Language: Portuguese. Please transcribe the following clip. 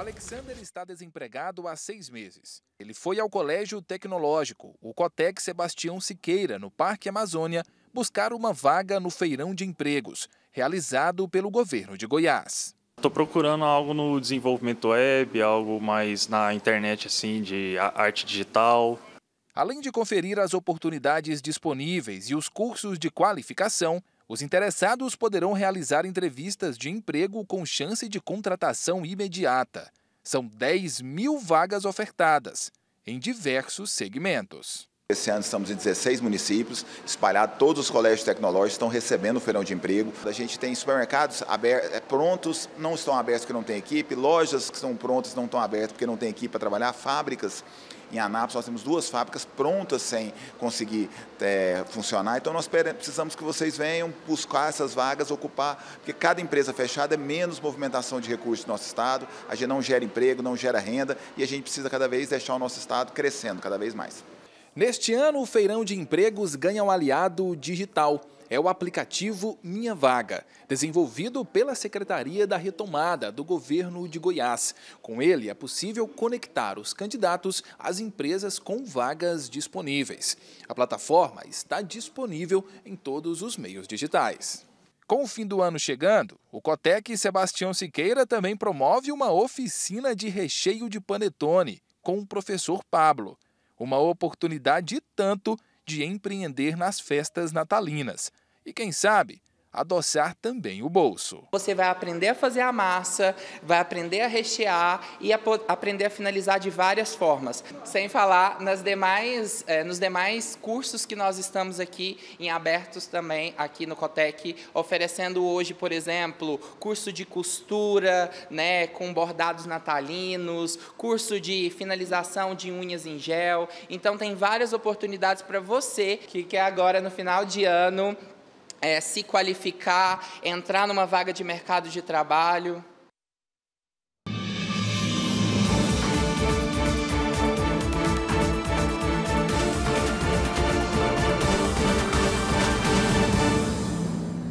Alexander está desempregado há seis meses. Ele foi ao Colégio Tecnológico, o Cotec Sebastião Siqueira, no Parque Amazônia, buscar uma vaga no feirão de empregos, realizado pelo governo de Goiás. Estou procurando algo no desenvolvimento web, algo mais na internet, assim, de arte digital. Além de conferir as oportunidades disponíveis e os cursos de qualificação, os interessados poderão realizar entrevistas de emprego com chance de contratação imediata. São 10 mil vagas ofertadas, em diversos segmentos. Esse ano estamos em 16 municípios, espalhados, todos os colégios tecnológicos estão recebendo o feirão de emprego. A gente tem supermercados abertos, é, prontos, não estão abertos porque não tem equipe, lojas que estão prontas não estão abertas porque não tem equipe para trabalhar, fábricas. Em Anápolis nós temos duas fábricas prontas sem conseguir é, funcionar, então nós precisamos que vocês venham buscar essas vagas, ocupar, porque cada empresa fechada é menos movimentação de recursos do nosso Estado, a gente não gera emprego, não gera renda e a gente precisa cada vez deixar o nosso Estado crescendo cada vez mais. Neste ano, o Feirão de Empregos ganha um aliado digital. É o aplicativo Minha Vaga, desenvolvido pela Secretaria da Retomada do Governo de Goiás. Com ele, é possível conectar os candidatos às empresas com vagas disponíveis. A plataforma está disponível em todos os meios digitais. Com o fim do ano chegando, o Cotec Sebastião Siqueira também promove uma oficina de recheio de panetone com o professor Pablo uma oportunidade tanto de empreender nas festas natalinas. E quem sabe adoçar também o bolso. Você vai aprender a fazer a massa, vai aprender a rechear e a aprender a finalizar de várias formas. Sem falar nas demais, é, nos demais cursos que nós estamos aqui em abertos também aqui no Cotec, oferecendo hoje, por exemplo, curso de costura, né, com bordados natalinos, curso de finalização de unhas em gel. Então tem várias oportunidades para você que quer agora no final de ano é, se qualificar, entrar numa vaga de mercado de trabalho.